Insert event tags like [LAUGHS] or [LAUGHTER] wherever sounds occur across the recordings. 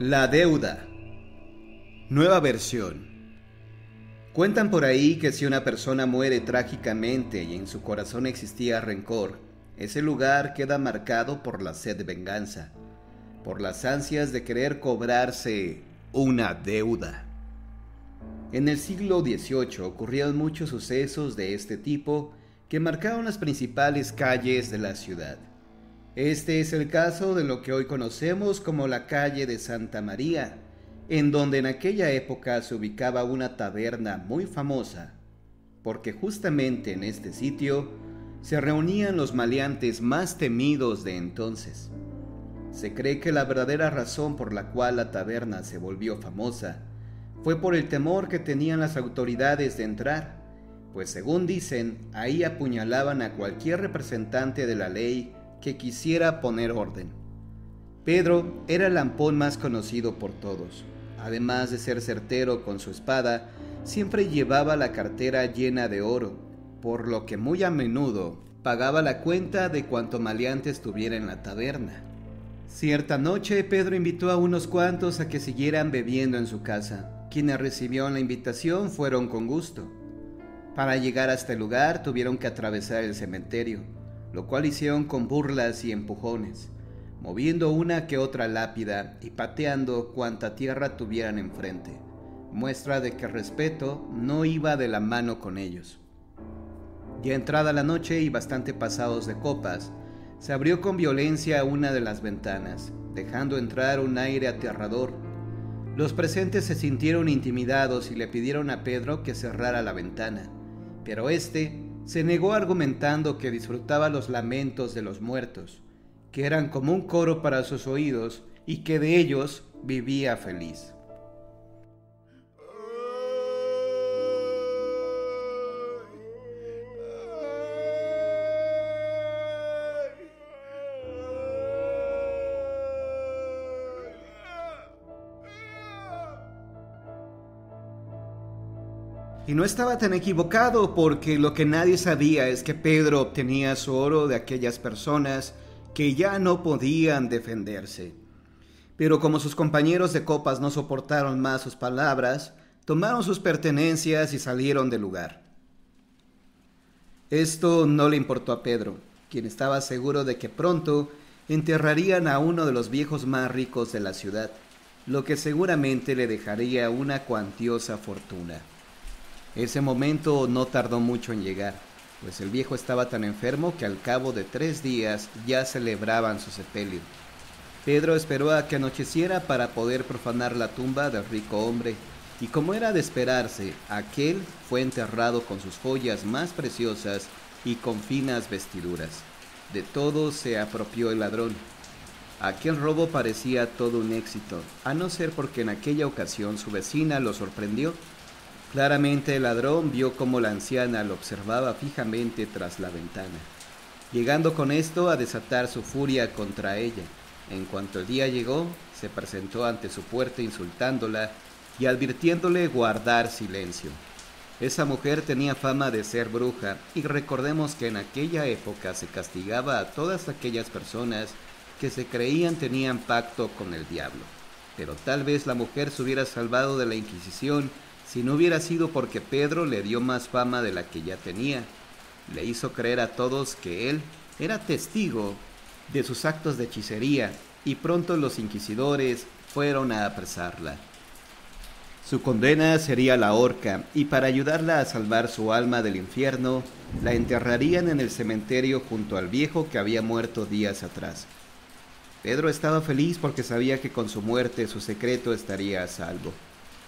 La deuda. Nueva versión. Cuentan por ahí que si una persona muere trágicamente y en su corazón existía rencor, ese lugar queda marcado por la sed de venganza, por las ansias de querer cobrarse una deuda. En el siglo XVIII ocurrieron muchos sucesos de este tipo que marcaron las principales calles de la ciudad. Este es el caso de lo que hoy conocemos como la calle de Santa María, en donde en aquella época se ubicaba una taberna muy famosa, porque justamente en este sitio se reunían los maleantes más temidos de entonces. Se cree que la verdadera razón por la cual la taberna se volvió famosa fue por el temor que tenían las autoridades de entrar, pues según dicen, ahí apuñalaban a cualquier representante de la ley que quisiera poner orden. Pedro era el lampón más conocido por todos. Además de ser certero con su espada, siempre llevaba la cartera llena de oro, por lo que muy a menudo pagaba la cuenta de cuanto maleante estuviera en la taberna. Cierta noche Pedro invitó a unos cuantos a que siguieran bebiendo en su casa. Quienes recibieron la invitación fueron con gusto. Para llegar hasta el este lugar tuvieron que atravesar el cementerio lo cual hicieron con burlas y empujones, moviendo una que otra lápida y pateando cuanta tierra tuvieran enfrente, muestra de que respeto no iba de la mano con ellos. Ya entrada la noche y bastante pasados de copas, se abrió con violencia una de las ventanas, dejando entrar un aire aterrador. Los presentes se sintieron intimidados y le pidieron a Pedro que cerrara la ventana, pero este se negó argumentando que disfrutaba los lamentos de los muertos, que eran como un coro para sus oídos y que de ellos vivía feliz. Y no estaba tan equivocado porque lo que nadie sabía es que Pedro obtenía su oro de aquellas personas que ya no podían defenderse. Pero como sus compañeros de copas no soportaron más sus palabras, tomaron sus pertenencias y salieron del lugar. Esto no le importó a Pedro, quien estaba seguro de que pronto enterrarían a uno de los viejos más ricos de la ciudad, lo que seguramente le dejaría una cuantiosa fortuna. Ese momento no tardó mucho en llegar, pues el viejo estaba tan enfermo que al cabo de tres días ya celebraban su sepelio. Pedro esperó a que anocheciera para poder profanar la tumba del rico hombre, y como era de esperarse, aquel fue enterrado con sus joyas más preciosas y con finas vestiduras. De todo se apropió el ladrón. Aquel robo parecía todo un éxito, a no ser porque en aquella ocasión su vecina lo sorprendió Claramente el ladrón vio cómo la anciana lo observaba fijamente tras la ventana, llegando con esto a desatar su furia contra ella. En cuanto el día llegó, se presentó ante su puerta insultándola y advirtiéndole guardar silencio. Esa mujer tenía fama de ser bruja y recordemos que en aquella época se castigaba a todas aquellas personas que se creían tenían pacto con el diablo. Pero tal vez la mujer se hubiera salvado de la Inquisición si no hubiera sido porque Pedro le dio más fama de la que ya tenía. Le hizo creer a todos que él era testigo de sus actos de hechicería y pronto los inquisidores fueron a apresarla. Su condena sería la horca y para ayudarla a salvar su alma del infierno, la enterrarían en el cementerio junto al viejo que había muerto días atrás. Pedro estaba feliz porque sabía que con su muerte su secreto estaría a salvo.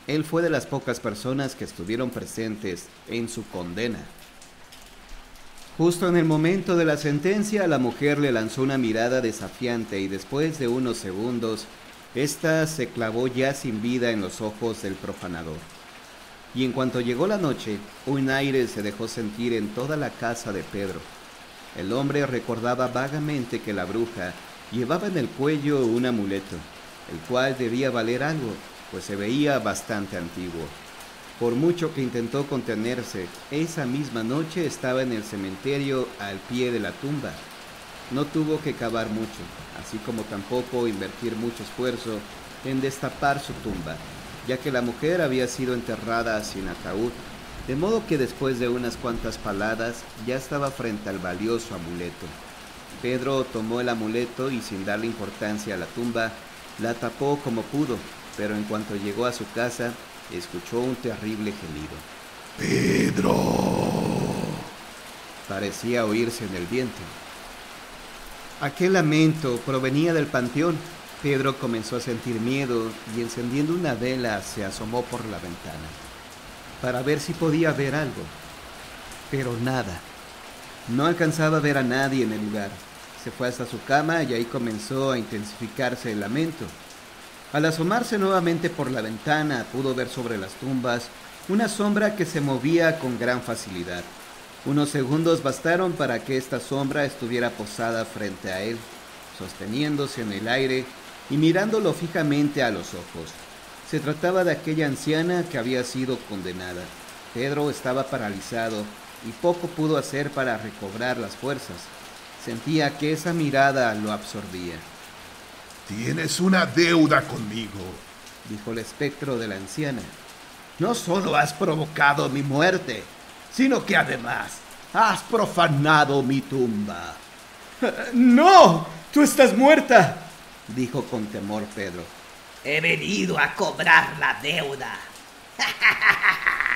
Él fue de las pocas personas que estuvieron presentes en su condena. Justo en el momento de la sentencia, la mujer le lanzó una mirada desafiante y después de unos segundos, ésta se clavó ya sin vida en los ojos del profanador. Y en cuanto llegó la noche, un aire se dejó sentir en toda la casa de Pedro. El hombre recordaba vagamente que la bruja llevaba en el cuello un amuleto, el cual debía valer algo, pues se veía bastante antiguo. Por mucho que intentó contenerse, esa misma noche estaba en el cementerio al pie de la tumba. No tuvo que cavar mucho, así como tampoco invertir mucho esfuerzo en destapar su tumba, ya que la mujer había sido enterrada sin ataúd, de modo que después de unas cuantas paladas ya estaba frente al valioso amuleto. Pedro tomó el amuleto y sin darle importancia a la tumba, la tapó como pudo pero en cuanto llegó a su casa, escuchó un terrible gemido. ¡Pedro! Parecía oírse en el viento. Aquel lamento provenía del panteón. Pedro comenzó a sentir miedo y encendiendo una vela se asomó por la ventana para ver si podía ver algo. Pero nada. No alcanzaba a ver a nadie en el lugar. Se fue hasta su cama y ahí comenzó a intensificarse el lamento. Al asomarse nuevamente por la ventana pudo ver sobre las tumbas una sombra que se movía con gran facilidad. Unos segundos bastaron para que esta sombra estuviera posada frente a él, sosteniéndose en el aire y mirándolo fijamente a los ojos. Se trataba de aquella anciana que había sido condenada. Pedro estaba paralizado y poco pudo hacer para recobrar las fuerzas. Sentía que esa mirada lo absorbía. Tienes una deuda conmigo, dijo el espectro de la anciana. No solo has provocado mi muerte, sino que además has profanado mi tumba. [LAUGHS] ¡No! ¡Tú estás muerta! dijo con temor Pedro. He venido a cobrar la deuda. [LAUGHS]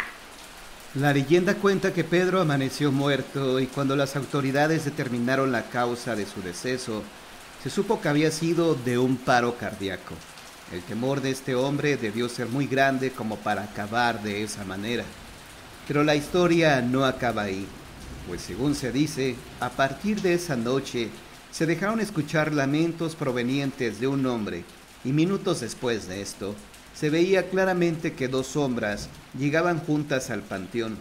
La leyenda cuenta que Pedro amaneció muerto y cuando las autoridades determinaron la causa de su deceso, se supo que había sido de un paro cardíaco. El temor de este hombre debió ser muy grande como para acabar de esa manera. Pero la historia no acaba ahí, pues según se dice, a partir de esa noche se dejaron escuchar lamentos provenientes de un hombre y minutos después de esto, se veía claramente que dos sombras llegaban juntas al panteón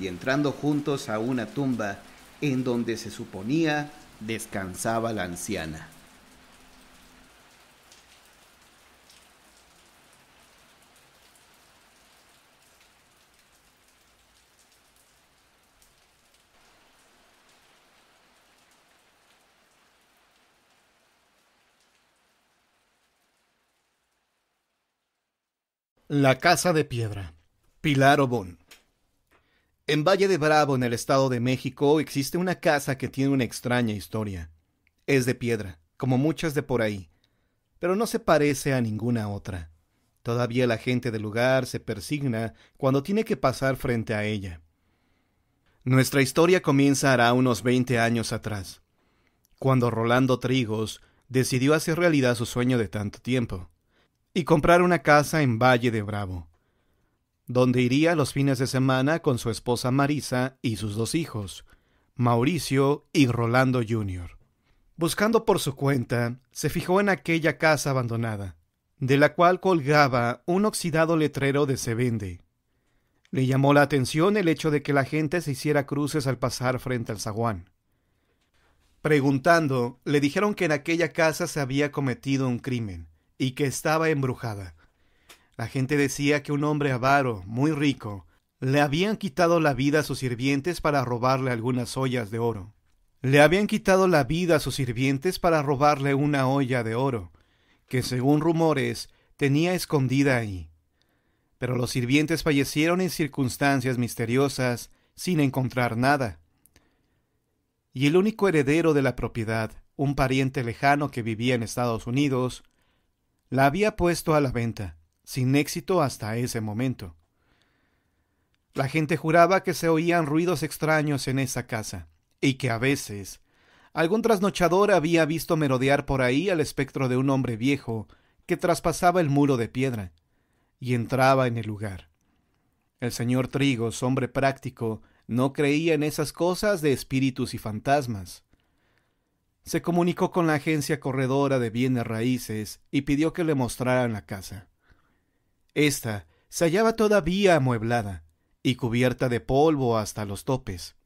y entrando juntos a una tumba en donde se suponía descansaba la anciana. La Casa de Piedra. Pilar Obón. En Valle de Bravo, en el Estado de México, existe una casa que tiene una extraña historia. Es de piedra, como muchas de por ahí, pero no se parece a ninguna otra. Todavía la gente del lugar se persigna cuando tiene que pasar frente a ella. Nuestra historia comienza hará unos veinte años atrás, cuando Rolando Trigos decidió hacer realidad su sueño de tanto tiempo y comprar una casa en Valle de Bravo, donde iría los fines de semana con su esposa Marisa y sus dos hijos, Mauricio y Rolando Jr. Buscando por su cuenta, se fijó en aquella casa abandonada, de la cual colgaba un oxidado letrero de se vende. Le llamó la atención el hecho de que la gente se hiciera cruces al pasar frente al zaguán. Preguntando, le dijeron que en aquella casa se había cometido un crimen, y que estaba embrujada. La gente decía que un hombre avaro, muy rico, le habían quitado la vida a sus sirvientes para robarle algunas ollas de oro. Le habían quitado la vida a sus sirvientes para robarle una olla de oro, que según rumores tenía escondida ahí. Pero los sirvientes fallecieron en circunstancias misteriosas, sin encontrar nada. Y el único heredero de la propiedad, un pariente lejano que vivía en Estados Unidos, la había puesto a la venta, sin éxito hasta ese momento. La gente juraba que se oían ruidos extraños en esa casa, y que a veces algún trasnochador había visto merodear por ahí al espectro de un hombre viejo que traspasaba el muro de piedra y entraba en el lugar. El señor Trigos, hombre práctico, no creía en esas cosas de espíritus y fantasmas. Se comunicó con la agencia corredora de bienes raíces y pidió que le mostraran la casa. Esta se hallaba todavía amueblada y cubierta de polvo hasta los topes.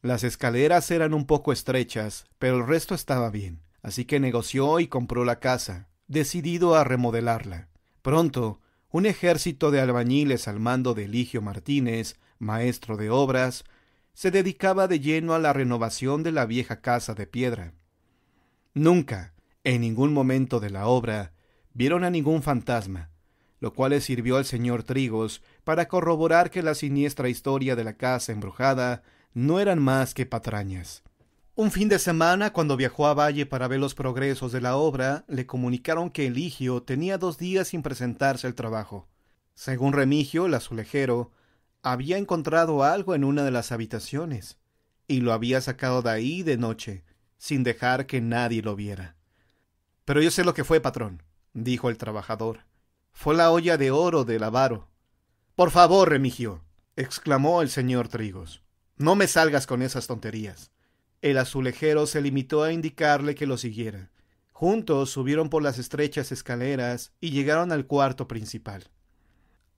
Las escaleras eran un poco estrechas, pero el resto estaba bien, así que negoció y compró la casa, decidido a remodelarla. Pronto, un ejército de albañiles al mando de Eligio Martínez, maestro de obras, se dedicaba de lleno a la renovación de la vieja casa de piedra. Nunca, en ningún momento de la obra, vieron a ningún fantasma, lo cual le sirvió al señor Trigos para corroborar que la siniestra historia de la casa embrujada no eran más que patrañas. Un fin de semana, cuando viajó a Valle para ver los progresos de la obra, le comunicaron que Eligio tenía dos días sin presentarse al trabajo. Según Remigio, el azulejero, había encontrado algo en una de las habitaciones, y lo había sacado de ahí de noche, sin dejar que nadie lo viera. Pero yo sé lo que fue, patrón, dijo el trabajador. Fue la olla de oro del avaro. Por favor, Remigio, exclamó el señor Trigos. No me salgas con esas tonterías. El azulejero se limitó a indicarle que lo siguiera. Juntos subieron por las estrechas escaleras y llegaron al cuarto principal.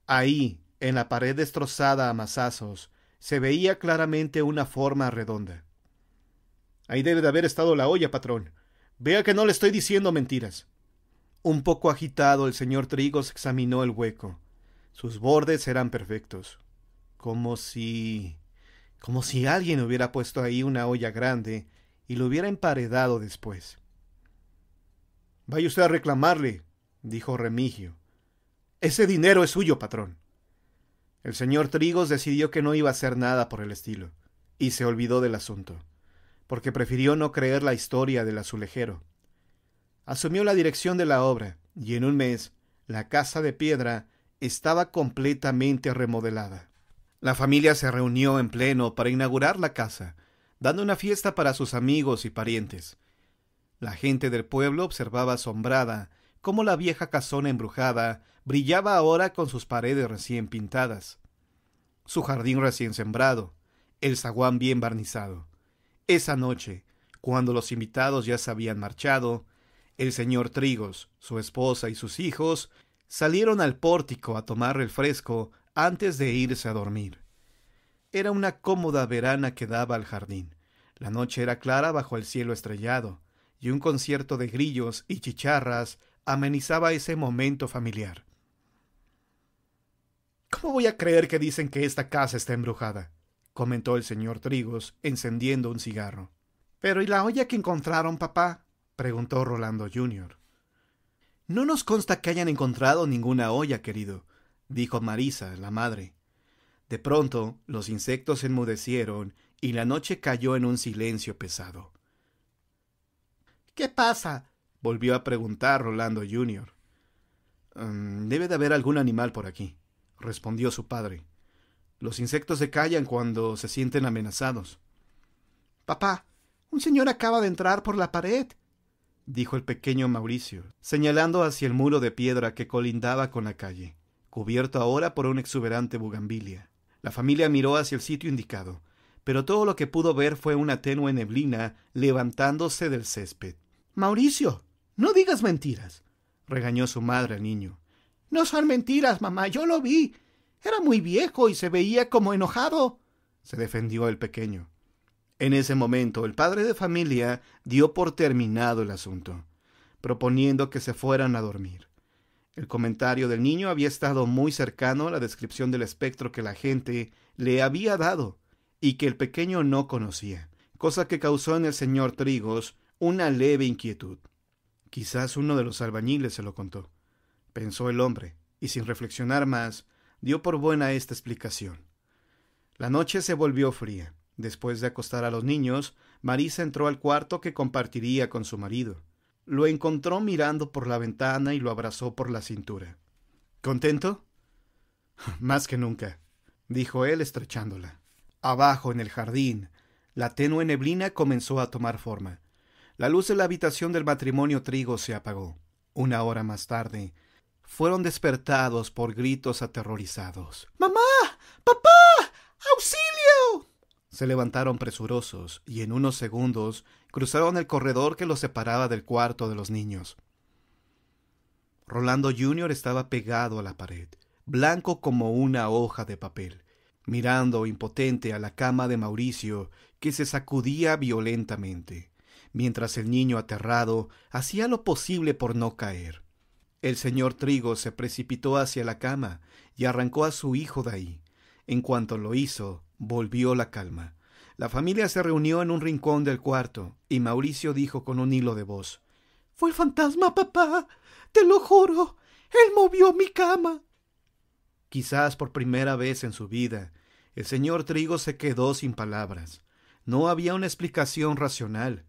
Ahí, en la pared destrozada a mazazos, se veía claramente una forma redonda. Ahí debe de haber estado la olla, patrón. Vea que no le estoy diciendo mentiras. Un poco agitado, el señor Trigos examinó el hueco. Sus bordes eran perfectos. Como si. como si alguien hubiera puesto ahí una olla grande y lo hubiera emparedado después. Vaya usted a reclamarle, dijo Remigio. Ese dinero es suyo, patrón. El señor Trigos decidió que no iba a hacer nada por el estilo, y se olvidó del asunto porque prefirió no creer la historia del azulejero. Asumió la dirección de la obra, y en un mes la casa de piedra estaba completamente remodelada. La familia se reunió en pleno para inaugurar la casa, dando una fiesta para sus amigos y parientes. La gente del pueblo observaba asombrada cómo la vieja casona embrujada brillaba ahora con sus paredes recién pintadas, su jardín recién sembrado, el zaguán bien barnizado, esa noche, cuando los invitados ya se habían marchado, el señor Trigos, su esposa y sus hijos salieron al pórtico a tomar el fresco antes de irse a dormir. Era una cómoda verana que daba al jardín. La noche era clara bajo el cielo estrellado, y un concierto de grillos y chicharras amenizaba ese momento familiar. ¿Cómo voy a creer que dicen que esta casa está embrujada? comentó el señor Trigos, encendiendo un cigarro. Pero ¿y la olla que encontraron, papá? preguntó Rolando Jr. No nos consta que hayan encontrado ninguna olla, querido, dijo Marisa, la madre. De pronto, los insectos enmudecieron y la noche cayó en un silencio pesado. ¿Qué pasa? volvió a preguntar Rolando Jr. Mm, debe de haber algún animal por aquí, respondió su padre. Los insectos se callan cuando se sienten amenazados. Papá, un señor acaba de entrar por la pared, dijo el pequeño Mauricio, señalando hacia el muro de piedra que colindaba con la calle, cubierto ahora por una exuberante bugambilia. La familia miró hacia el sitio indicado, pero todo lo que pudo ver fue una tenue neblina levantándose del césped. Mauricio, no digas mentiras, regañó su madre al niño. No son mentiras, mamá, yo lo vi. Era muy viejo y se veía como enojado, se defendió el pequeño. En ese momento el padre de familia dio por terminado el asunto, proponiendo que se fueran a dormir. El comentario del niño había estado muy cercano a la descripción del espectro que la gente le había dado y que el pequeño no conocía, cosa que causó en el señor Trigos una leve inquietud. Quizás uno de los albañiles se lo contó, pensó el hombre, y sin reflexionar más, dio por buena esta explicación. La noche se volvió fría. Después de acostar a los niños, Marisa entró al cuarto que compartiría con su marido. Lo encontró mirando por la ventana y lo abrazó por la cintura. ¿Contento? [LAUGHS] Más que nunca, dijo él estrechándola. Abajo, en el jardín, la tenue neblina comenzó a tomar forma. La luz de la habitación del matrimonio Trigo se apagó. Una hora más tarde, fueron despertados por gritos aterrorizados. ¡Mamá! ¡Papá! ¡Auxilio! Se levantaron presurosos y en unos segundos cruzaron el corredor que los separaba del cuarto de los niños. Rolando Jr. estaba pegado a la pared, blanco como una hoja de papel, mirando impotente a la cama de Mauricio, que se sacudía violentamente, mientras el niño aterrado hacía lo posible por no caer. El señor Trigo se precipitó hacia la cama y arrancó a su hijo de ahí. En cuanto lo hizo, volvió la calma. La familia se reunió en un rincón del cuarto y Mauricio dijo con un hilo de voz Fue el fantasma, papá. Te lo juro. Él movió mi cama. Quizás por primera vez en su vida, el señor Trigo se quedó sin palabras. No había una explicación racional.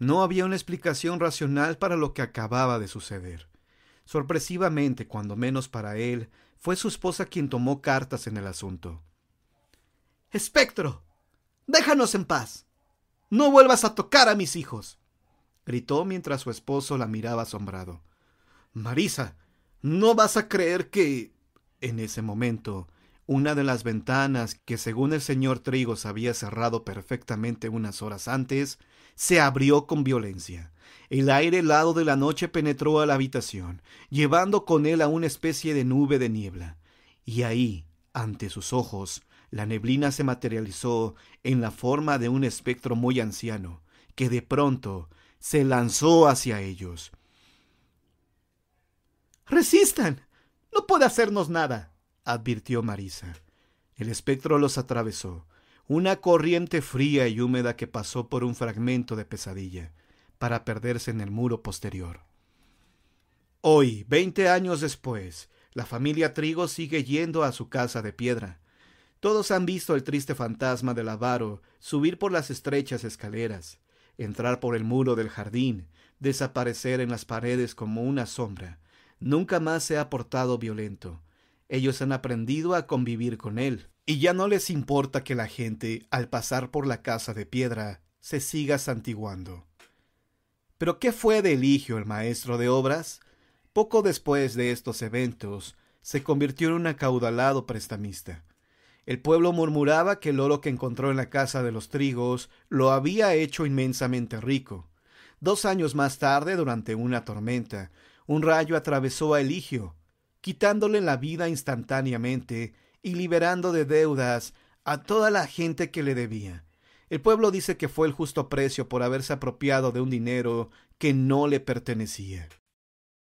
No había una explicación racional para lo que acababa de suceder. Sorpresivamente, cuando menos para él, fue su esposa quien tomó cartas en el asunto. Espectro, déjanos en paz. No vuelvas a tocar a mis hijos. gritó mientras su esposo la miraba asombrado. Marisa, no vas a creer que... En ese momento, una de las ventanas que según el señor Trigos había cerrado perfectamente unas horas antes, se abrió con violencia. El aire helado de la noche penetró a la habitación, llevando con él a una especie de nube de niebla. Y ahí, ante sus ojos, la neblina se materializó en la forma de un espectro muy anciano, que de pronto se lanzó hacia ellos. Resistan. No puede hacernos nada, advirtió Marisa. El espectro los atravesó, una corriente fría y húmeda que pasó por un fragmento de pesadilla, para perderse en el muro posterior. Hoy, veinte años después, la familia Trigo sigue yendo a su casa de piedra. Todos han visto el triste fantasma del avaro subir por las estrechas escaleras, entrar por el muro del jardín, desaparecer en las paredes como una sombra. Nunca más se ha portado violento. Ellos han aprendido a convivir con él, y ya no les importa que la gente, al pasar por la casa de piedra, se siga santiguando. Pero ¿qué fue de Eligio el maestro de obras? Poco después de estos eventos, se convirtió en un acaudalado prestamista. El pueblo murmuraba que el oro que encontró en la casa de los trigos lo había hecho inmensamente rico. Dos años más tarde, durante una tormenta, un rayo atravesó a Eligio, quitándole la vida instantáneamente y liberando de deudas a toda la gente que le debía. El pueblo dice que fue el justo precio por haberse apropiado de un dinero que no le pertenecía.